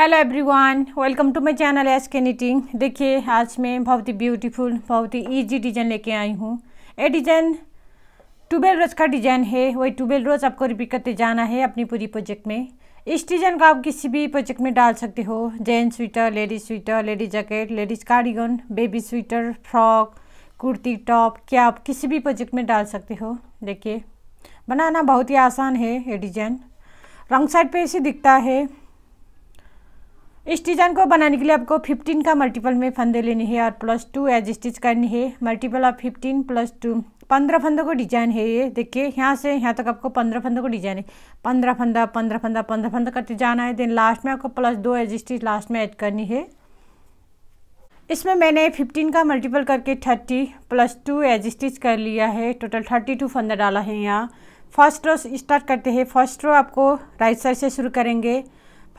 Hello everyone welcome to my channel S K knitting देखिए आज मैं बहुत ही ब्यूटीफुल बहुत ही इजी डिजाइन लेके आई हूँ ये डिजाइन ट्यूबेल रोज का डिजाइन है वही ट्यूबेल रोज आपको रिपीट करते जाना है अपनी पूरी प्रोजेक्ट में इस डिजाइन को आप किसी भी प्रोजेक्ट में डाल सकते हो gents sweater ladies sweater ladies jacket ladies cardigan baby sweater frock kurti top क्या आप किसी भी प्रोजेक्ट में डाल सकते हो देखिए बनाना बहुत ही आसान है ये डिजाइन रंग साइड पर ऐसे दिखता है इस डिजाइन को बनाने के लिए आपको 15 का मल्टीपल में फंदे लेने हैं और प्लस टू एज स्टिच करनी है मल्टीपल ऑफ 15 प्लस टू पंद्रह फंदों को डिजाइन है ये देखिए यहाँ से यहाँ तक आपको पंद्रह फंदों को डिजाइन है पंद्रह फंदा पंद्रह फंदा पंद्रह फंदा करते जाना है देन लास्ट में आपको प्लस दो एज स्टिच लास्ट में ऐड करनी है इसमें मैंने फिफ्टीन का मल्टीपल करके thirty plus two edge stitch कर लिया है टोटल थर्टी टू फंदा डाला है यहाँ फर्स्ट रो स्टार्ट करते हैं फर्स्ट रो आपको राइट साइड से शुरू करेंगे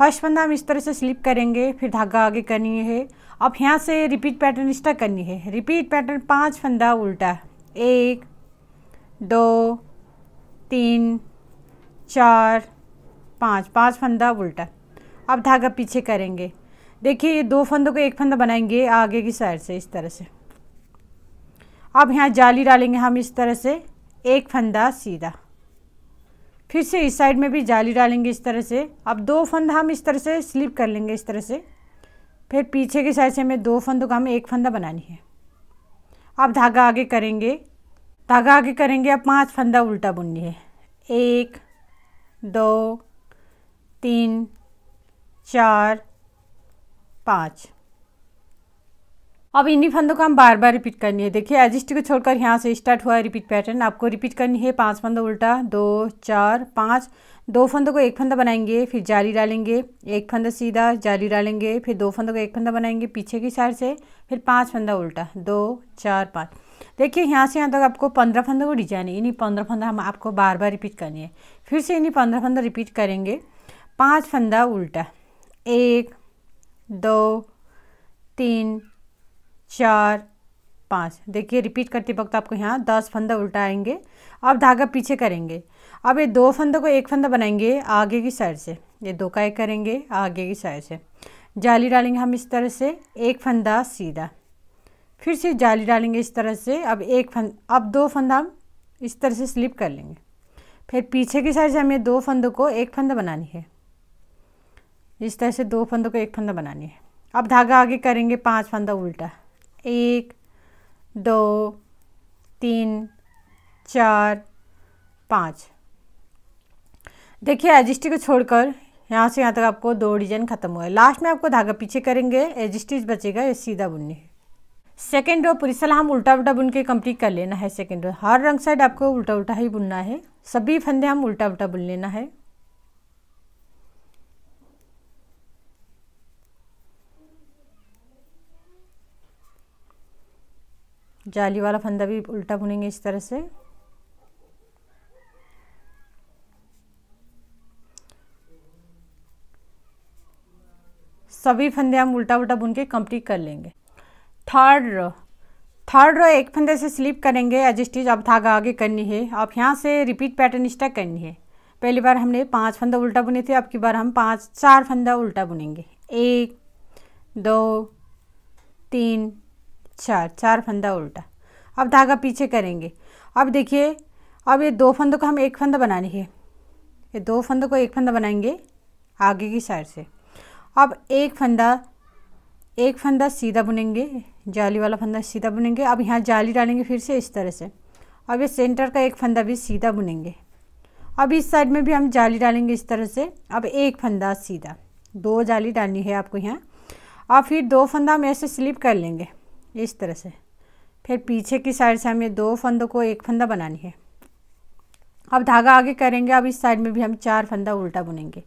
फर्स्ट फंदा हम इस तरह से स्लिप करेंगे फिर धागा आगे करनी है अब यहाँ से रिपीट पैटर्न स्टार्ट करनी है रिपीट पैटर्न पांच फंदा उल्टा एक दो तीन चार पाँच पाँच फंदा उल्टा अब धागा पीछे करेंगे देखिए ये दो फंदों को एक फंदा बनाएंगे आगे की साइड से इस तरह से अब यहाँ जाली डालेंगे हम इस तरह से एक फंदा सीधा फिर से इस साइड में भी जाली डालेंगे इस तरह से अब दो फंदा हम इस तरह से स्लिप कर लेंगे इस तरह से फिर पीछे की साइड से हमें दो फंदों का हमें एक फंदा बनानी है अब धागा आगे करेंगे धागा आगे करेंगे अब पांच फंदा उल्टा बुननी है एक दो तीन चार पाँच अब इन्हीं फंदों को हम बार बार रिपीट करनी है देखिए एजिस्ट को छोड़कर यहाँ से स्टार्ट हुआ है रिपीट पैटर्न आपको रिपीट करनी है पांच फंदा उल्टा दो चार पाँच दो फंदों को एक फंदा बनाएंगे फिर जाली डालेंगे एक फंदा सीधा जाली डालेंगे फिर दो फंदों को एक फंदा बनाएंगे पीछे की साइड से फिर पाँच फंदा उल्टा दो चार पाँच देखिए यहाँ से यहाँ तक आपको पंद्रह फंदों को डिजाइन है इन्हीं पंद्रह फंदा हम आपको बार बार रिपीट करनी है फिर से इन्हीं पंद्रह फंदा रिपीट करेंगे पाँच फंदा उल्टा एक दो तीन चार पाँच देखिए रिपीट करते वक्त आपको यहाँ दस फंदा उल्टा आएंगे अब धागा पीछे करेंगे अब ये दो फंदों को एक फंदा बनाएंगे आगे की साइड से ये दो का एक करेंगे आगे की साइड से जाली डालेंगे हम इस तरह से एक फंदा सीधा फिर से जाली डालेंगे इस तरह से अब एक फंद अब दो फंदा हम इस तरह से स्लिप कर लेंगे फिर पीछे की साइड से हमें दो फंदों को एक फंदा बनानी है इस तरह से दो फंदों को एक फंदा बनानी है अब धागा आगे करेंगे पाँच फंदा उल्टा एक दो तीन चार पाँच देखिए एजिस्टी को छोड़कर यहाँ से यहाँ तक आपको दो डिजाइन खत्म हुआ है लास्ट में आपको धागा पीछे करेंगे एजिस्टिज बचेगा ये सीधा बुननी है सेकेंड रो पूरी सलाह हम उल्टा उल्टा बुन के कंप्लीट कर लेना है सेकेंड रो हर रंग साइड आपको उल्टा उल्टा ही बुनना है सभी फंदे हम उल्टा उल्टा बुन लेना है जाली वाला फंदा भी उल्टा बुनेंगे इस तरह से सभी फंदे हम उल्टा उल्टा बुन के कंप्लीट कर लेंगे थर्ड रो थर्ड रो एक फंदे से स्लिप करेंगे एडजस्टिज अब धागा आगे करनी है अब यहाँ से रिपीट पैटर्न स्टार्ट करनी है पहली बार हमने पांच फंदा उल्टा बुने थे अब की बार हम पांच चार फंदा उल्टा बुनेंगे एक दो तीन चार चार फंदा उल्टा अब धागा पीछे करेंगे अब देखिए अब ये दो फंदों को हम एक फंदा बनानी है ये दो फंदों को एक फंदा बनाएंगे आगे की साइड से अब एक फंदा एक फंदा सीधा बुनेंगे जाली वाला फंदा सीधा बुनेंगे अब यहाँ जाली डालेंगे फिर से इस तरह से अब ये सेंटर का एक फंदा भी सीधा बुनेंगे अब इस साइड में भी हम जाली डालेंगे इस तरह से अब एक फंदा सीधा दो जाली डालनी है आपको यहाँ और फिर दो फंदा हम ऐसे स्लिप कर लेंगे इस तरह से फिर पीछे की साइड से हमें दो फंदों को एक फंदा बनानी है अब धागा आगे करेंगे अब इस साइड में भी हम चार फंदा उल्टा बुनेंगे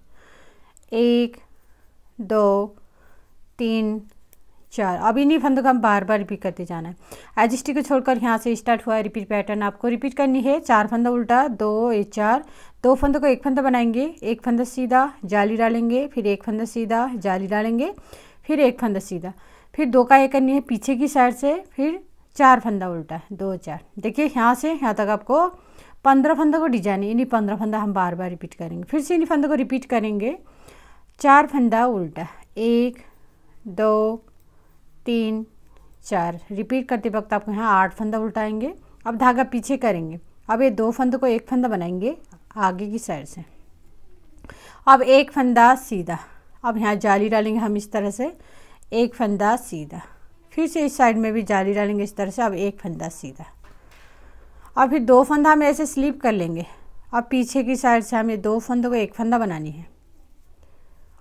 एक दो तीन चार अब इन्हीं फंदों को हम बार बार रिपीट करते जाना है एजिस्टी को छोड़कर यहाँ से स्टार्ट हुआ है रिपीट पैटर्न आपको रिपीट करनी है चार फंदा उल्टा दो एक चार दो फंदों को एक फंदा बनाएंगे एक फंदा सीधा जाली डालेंगे फिर एक फंदा सीधा जाली डालेंगे फिर एक फंदा सीधा फिर दो का एक करनी है पीछे की साइड से फिर चार फंदा उल्टा है दो चार देखिए यहाँ से यहाँ तक आपको पंद्रह फंदा को डिजाइन इन्हीं पंद्रह फंदा हम बार बार रिपीट करेंगे फिर से इन्हीं फंदा को रिपीट करेंगे चार फंदा उल्टा एक दो तीन चार रिपीट करते वक्त आपको यहाँ आठ फंदा उल्टाएंगे अब धागा पीछे करेंगे अब ये दो फंदों को एक फंदा बनाएंगे आगे की साइड से अब एक फंदा सीधा अब यहाँ जाली डालेंगे हम इस तरह से एक फंदा सीधा फिर से इस साइड में भी जाली डालेंगे इस तरह से अब एक फंदा सीधा और फिर दो फंदा हम ऐसे स्लिप कर लेंगे अब पीछे की साइड से हमें दो फंदों को एक फंदा बनानी है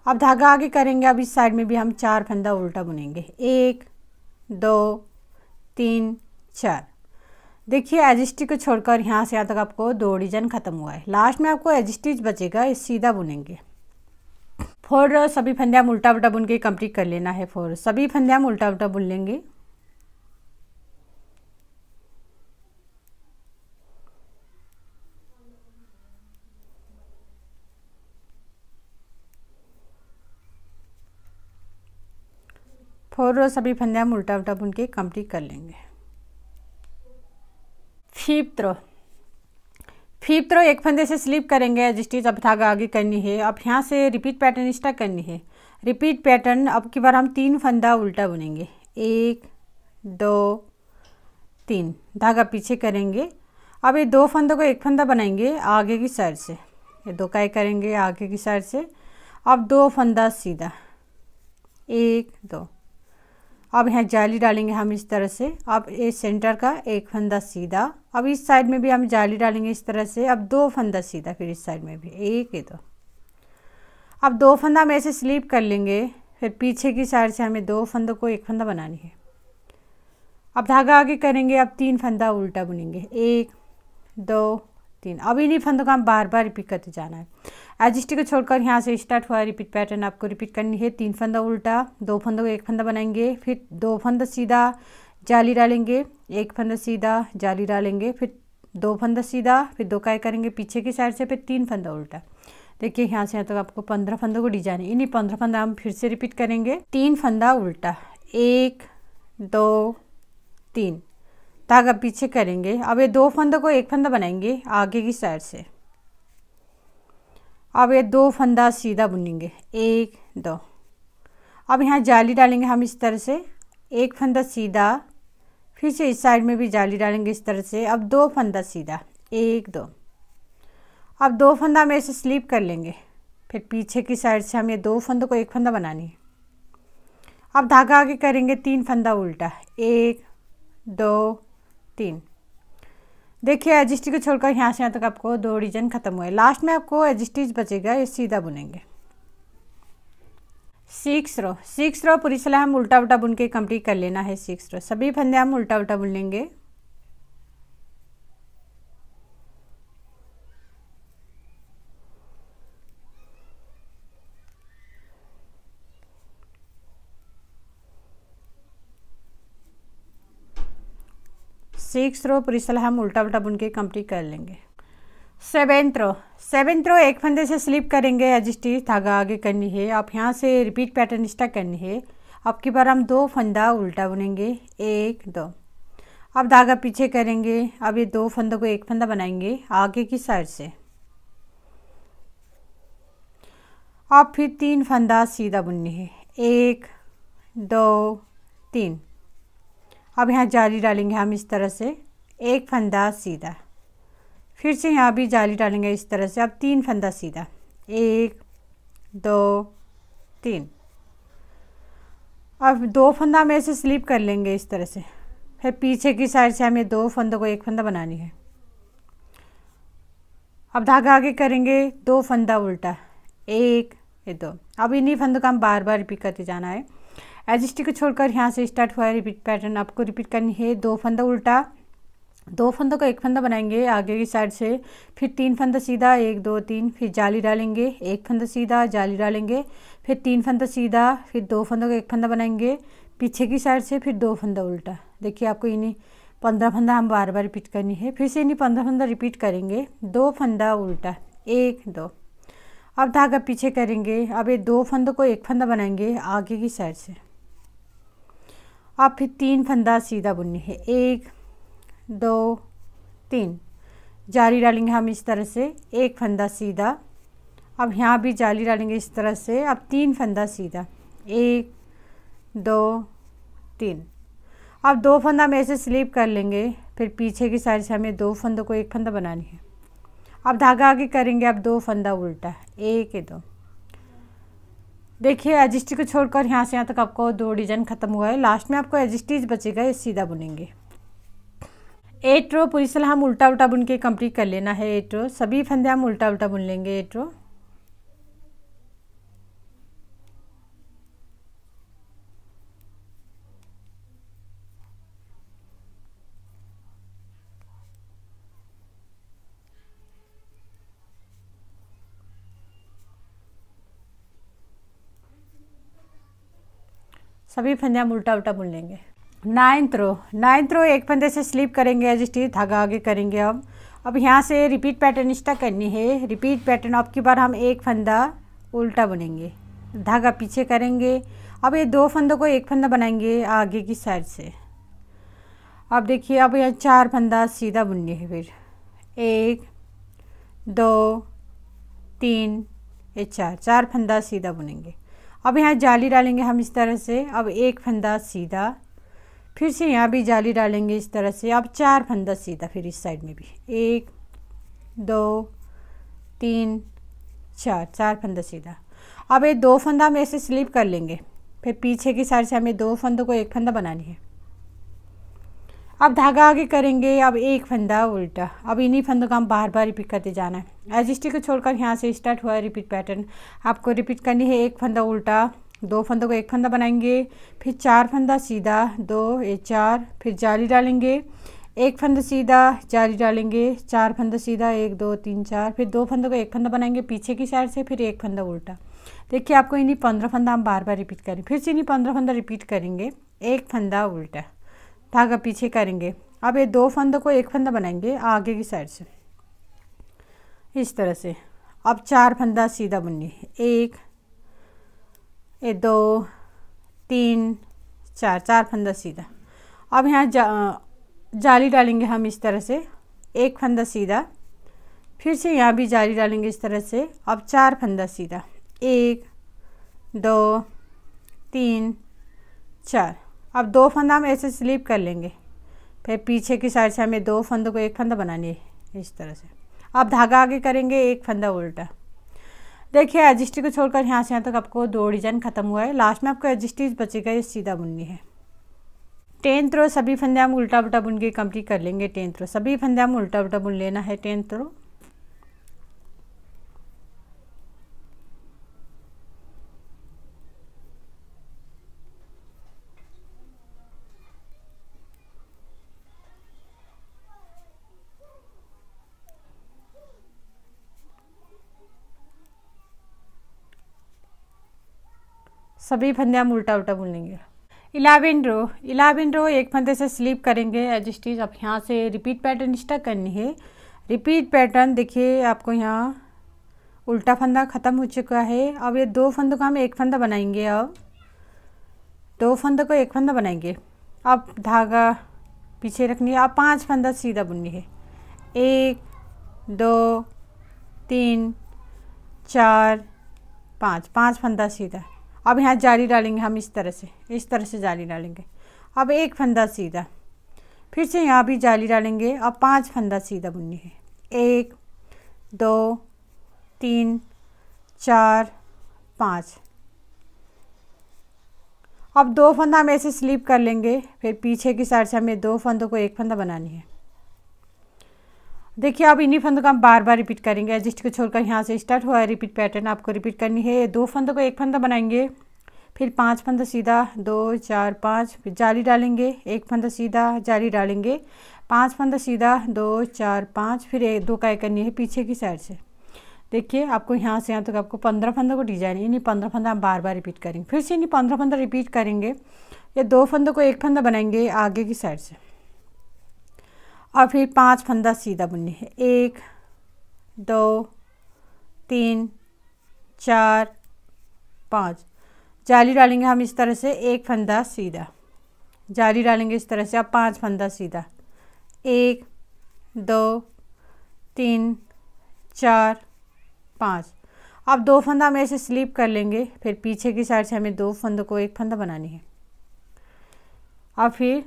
अब धागा आगे करेंगे अब इस साइड में भी हम चार फंदा उल्टा बुनेंगे एक दो तीन चार देखिए एजिस्टिक को छोड़कर यहाँ से यहाँ तक आपको दो डिजाइन ख़त्म हुआ है लास्ट में आपको एजिस्टिच बचेगा इस सीधा बुनेंगे फोर सभी फंद्याम उल्टा उल्टा बुन के कंप्लीट कर लेना है फोर सभी हम उल्टा उल्टा बुन लेंगे फोर रो सभी फंदे हम उल्टा उल्टा बुन के कंप्लीट uh, कर लेंगे फिफ्थ रो फिफ्थ रो तो एक फंदे से स्लिप करेंगे चीज अब धागा आगे करनी है अब यहाँ से रिपीट पैटर्न स्टार्ट करनी है रिपीट पैटर्न अब की बार हम तीन फंदा उल्टा बुनेंगे एक दो तीन धागा पीछे करेंगे अब ये दो फंदों को एक फंदा बनाएंगे आगे की साइड से ये दो काय करेंगे आगे की साइड से अब दो फंदा सीधा एक दो अब यहाँ जाली डालेंगे हम इस तरह से अब ये सेंटर का एक फंदा सीधा अब इस साइड में भी हम जाली डालेंगे इस तरह से अब दो फंदा सीधा फिर इस साइड में भी एक ही दो तो। अब दो फंदा हम ऐसे स्लीप कर लेंगे फिर पीछे की साइड से हमें दो फंदों को एक फंदा बनानी है अब धागा आगे करेंगे अब तीन फंदा उल्टा बुनेंगे एक दो तीन अब इन्हीं फंदों का हम बार बार रिपीट करते जाना है एजिस्टी को छोड़कर यहाँ से स्टार्ट हुआ रिपीट पैटर्न आपको रिपीट करनी है तीन फंदा उल्टा दो फंदों को एक फंदा बनाएंगे फिर दो फंदा सीधा जाली डालेंगे एक फंदा सीधा जाली डालेंगे फिर दो फंदा सीधा फिर दो काय करेंगे पीछे की साइड से फिर तीन फंदा उल्टा देखिए यहाँ से यहाँ तक तो आपको पंद्रह फंदों को डिजाइन इन्हीं पंद्रह फंदा हम फिर से रिपीट करेंगे तीन फंदा उल्टा एक दो तीन धागा पीछे करेंगे अब ये दो फंदों को एक फंदा बनाएंगे आगे की साइड से अब ये दो फंदा सीधा बुनेंगे एक दो अब यहाँ जाली डालेंगे हम इस तरह से एक फंदा सीधा फिर से इस साइड में भी जाली डालेंगे इस तरह से अब दो फंदा सीधा एक दो अब दो फंदा हम ऐसे स्लिप कर लेंगे फिर पीछे की साइड से हम ये दो फंदों को एक फंदा बनानी है अब धागा आगे करेंगे तीन फंदा उल्टा एक दो तीन देखिए एजिस्टी को छोड़कर यहाँ से यहाँ तक आपको दो डिजन खत्म हुए लास्ट में आपको एजिस्टीज बचेगा ये सीधा बुनेंगे सिक्स रो सिक्स रो पूरी सलाह हम उल्टा उल्टा बुन के कंप्लीट कर लेना है सिक्स रो सभी फंदे हम उल्टा उल्टा बुन लेंगे सिक्स रो पूरी सलाह हम उल्टा उल्टा बुन के कंप्लीट कर लेंगे सेवेंथ रो सेवेंथ रो एक फंदे से स्लिप करेंगे एजिस्टी धागा आगे करनी है आप यहाँ से रिपीट पैटर्न स्टार्ट करनी है आपके बार हम दो फंदा उल्टा बुनेंगे एक दो अब धागा पीछे करेंगे अब ये दो फंदों को एक फंदा बनाएंगे आगे की साइड से अब फिर तीन फंदा सीधा बुननी है एक दो तीन अब यहाँ जाली डालेंगे हम इस तरह से एक फंदा सीधा फिर से यहाँ भी जाली डालेंगे इस तरह से अब तीन फंदा सीधा एक दो तीन अब दो फंदा हम ऐसे स्लिप कर लेंगे इस तरह से फिर पीछे की साइड से हमें दो फंदों को एक फंदा बनानी है अब धागा आगे करेंगे दो फंदा उल्टा एक ये दो अब इन्हीं फंदों का हम बार बार रिपीट करते जाना है एज स्टिक को छोड़कर यहाँ से स्टार्ट हुआ है रिपीट पैटर्न आपको रिपीट करनी है दो फंदा उल्टा दो फंदों का एक फंदा बनाएंगे आगे की साइड से फिर तीन फंदा सीधा एक दो तीन फिर जाली डालेंगे एक फंदा सीधा जाली डालेंगे फिर तीन फंदा सीधा फिर दो फंदों का एक फंदा बनाएंगे पीछे की साइड से फिर दो फंदा उल्टा देखिए आपको इन्हीं पंद्रह फंदा हम बार बार रिपीट करनी है फिर से इन्हीं पंद्रह फंदा रिपीट करेंगे दो फंदा उल्टा एक दो अब धागा पीछे करेंगे अब ये दो फंदों को एक फंदा बनाएंगे आगे की साइड से और फिर तीन फंदा सीधा बुननी है एक दो तीन जाली डालेंगे हम इस तरह से एक फंदा सीधा अब यहाँ भी जाली डालेंगे इस तरह से अब तीन फंदा सीधा एक दो तीन अब दो फंदा हम ऐसे स्लीप कर लेंगे फिर पीछे की साइड से हमें दो फंदों को एक फंदा बनानी है अब धागा आगे करेंगे अब दो फंदा उल्टा एक दो देखिए एजिस्टी को छोड़कर यहाँ से यहाँ तक आपको दो डिजाइन खत्म हुआ है लास्ट में आपको एजिस्टीज बचेगा ये सीधा बुनेंगे एट रो पूरी सलाह हम उल्टा उल्टा बुन के कंप्लीट कर लेना है एट रो सभी फंदे हम उल्टा उल्टा बुन लेंगे एट रो सभी फंदे हम उल्टा उल्टा बुन लेंगे नाइन्थ रो नाइन्थ रो एक फंदे से स्लिप करेंगे एज स्टीच धागा आगे करेंगे हम अब यहाँ से रिपीट पैटर्न इस्टा करनी है रिपीट पैटर्न अब की बार हम एक फंदा उल्टा बुनेंगे धागा पीछे करेंगे अब ये दो फंदों को एक फंदा बनाएंगे आगे की साइड से अब देखिए अब यहाँ चार फंदा सीधा बुननी है फिर एक दो तीन ये चार चार फंदा सीधा बुनेंगे अब यहाँ जाली डालेंगे हम इस तरह से अब एक फंदा सीधा फिर से यहाँ भी जाली डालेंगे इस तरह से अब चार फंदा सीधा फिर इस साइड में भी एक दो तीन चार चार फंदा सीधा अब ये दो फंदा हम ऐसे स्लिप कर लेंगे फिर पीछे की साइड से हमें दो फंदों को एक फंदा बनानी है अब धागा आगे करेंगे अब एक फंदा उल्टा अब इन्हीं फंदों का हम बार बार रिपीट करते जाना है एजिस्टी को छोड़कर यहाँ से स्टार्ट हुआ है रिपीट पैटर्न आपको रिपीट करनी है एक फंदा उल्टा दो फंदों को एक फंदा बनाएंगे फिर चार फंदा सीधा दो ये चार फिर जाली डालेंगे एक फंदा सीधा जाली डालेंगे चार फंदा सीधा एक दो तीन चार फिर दो फंदों को एक फंदा बनाएंगे पीछे की साइड से फिर एक फंदा उल्टा देखिए आपको इन्हीं पंद्रह फंदा हम बार बार रिपीट करें फिर से इन्हीं पंद्रह फंदा रिपीट करेंगे एक फंदा उल्टा धागा पीछे करेंगे अब ये दो फंदों को एक फंदा बनाएंगे आगे की साइड से इस तरह से अब चार फंदा सीधा बुनिए एक ए दो तीन चार चार फंदा सीधा अब यहाँ जा जाली डालेंगे हम इस तरह से एक फंदा सीधा फिर से यहाँ भी जाली डालेंगे इस तरह से अब चार फंदा सीधा एक दो तीन चार अब दो फंदा हम ऐसे स्लिप कर लेंगे फिर पीछे की साइड से हमें दो फंदों को एक फंदा बनानी है इस तरह से आप धागा आगे करेंगे एक फंदा उल्टा देखिए एजिस्टी को छोड़कर यहाँ से यहाँ तक आपको दो डिजाइन खत्म हुआ है लास्ट में आपको एजिस्टीज बचेगा ये सीधा बुननी है टेंथ रो सभी फंदे हम उल्टा उल्टा बुन के कंप्लीट कर लेंगे टेंथ रो सभी फंदे हम उल्टा उल्टा बुन लेना है टेंथ रो सभी फंदे हम उल्टा उल्टा बुन लेंगे रो इलेवन रो एक फंदे से स्लिप करेंगे एज स्टीज आप यहाँ से रिपीट पैटर्न स्टक करनी है रिपीट पैटर्न देखिए आपको यहाँ उल्टा फंदा ख़त्म हो चुका है अब ये दो फंदों का हम एक फंदा बनाएंगे अब दो फंदों को एक फंदा बनाएंगे अब धागा पीछे रखनी है अब पाँच फंदा सीधा बुननी है एक दो तीन चार पाँच पाँच फंदा सीधा अब यहाँ जाली डालेंगे हम इस तरह से इस तरह से जाली डालेंगे अब एक फंदा सीधा फिर से यहाँ भी जाली डालेंगे अब पांच फंदा सीधा बुननी है एक दो तीन चार पाँच अब दो फंदा हम ऐसे स्लिप कर लेंगे फिर पीछे की साइड से हमें दो फंदों को एक फंदा बनानी है देखिए अब इन्हीं फंदों को हम बार बार रिपीट करेंगे एडजस्ट को छोड़कर यहाँ से स्टार्ट हुआ है रिपीट पैटर्न आपको रिपीट करनी है दो फंदों को एक फंदा बनाएंगे फिर पांच फंदा सीधा दो चार पाँच फिर जाली डालेंगे एक फंदा सीधा जाली डालेंगे पांच फंदा सीधा दो चार पाँच फिर एक दो काय करनी है पीछे की साइड से देखिए आपको यहाँ से यहाँ तक तो आपको पंद्रह फंदों को डिजाइन इन्हीं पंद्रह फंदा हम बार बार रिपीट करेंगे फिर से इन्हीं पंद्रह फंदा रिपीट करेंगे या दो फंदों को एक फंदा बनाएंगे आगे की साइड से और फिर पांच फंदा सीधा बुनने हैं एक दो तीन चार पाँच जाली डालेंगे हम इस तरह से एक फंदा सीधा जाली डालेंगे इस तरह से अब पांच फंदा सीधा एक दो तीन चार पाँच अब दो फंदा हम ऐसे स्लिप कर लेंगे फिर पीछे की साइड से हमें दो फंदों को एक फंदा बनानी है अब फिर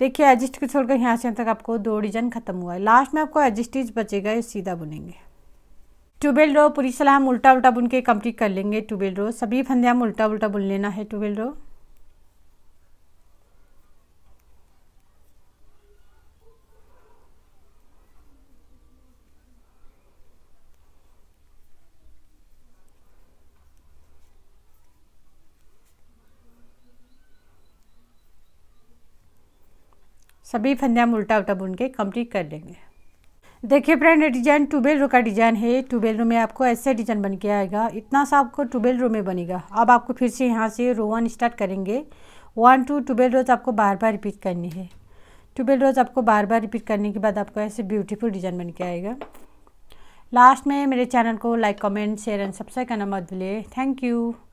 देखिए एडजस्ट को छोड़कर यहाँ से तक आपको दो डिजाइन खत्म हुआ है लास्ट में आपको एडजस्टिज बचेगा ये सीधा बुनेंगे ट्यूबेल रो पूरी सलाह हम उल्टा उल्टा बुन के कम्प्लीट कर लेंगे ट्यूबेल रो सभी फंदे हम उल्टा उल्टा बुन लेना है ट्यूबेल रो सभी फंदे हम उल्टा उल्टा बुन के कम्प्लीट कर लेंगे देखिए फ्रेंड ये डिजाइन ट्यूबेल रो का डिजाइन है ट्यूबेल रो में आपको ऐसे डिजाइन बन के आएगा इतना सा आपको ट्यूबेल रो में बनेगा अब आपको फिर से यहाँ से रो वन स्टार्ट करेंगे वन टू ट्यूबेल रोज आपको बार बार रिपीट करनी है ट्यूबेल रोज आपको बार बार रिपीट करने के बाद आपको ऐसे ब्यूटीफुल डिजाइन बन के आएगा लास्ट में मेरे चैनल को like comment share and subscribe करना मत भूलिए थैंक यू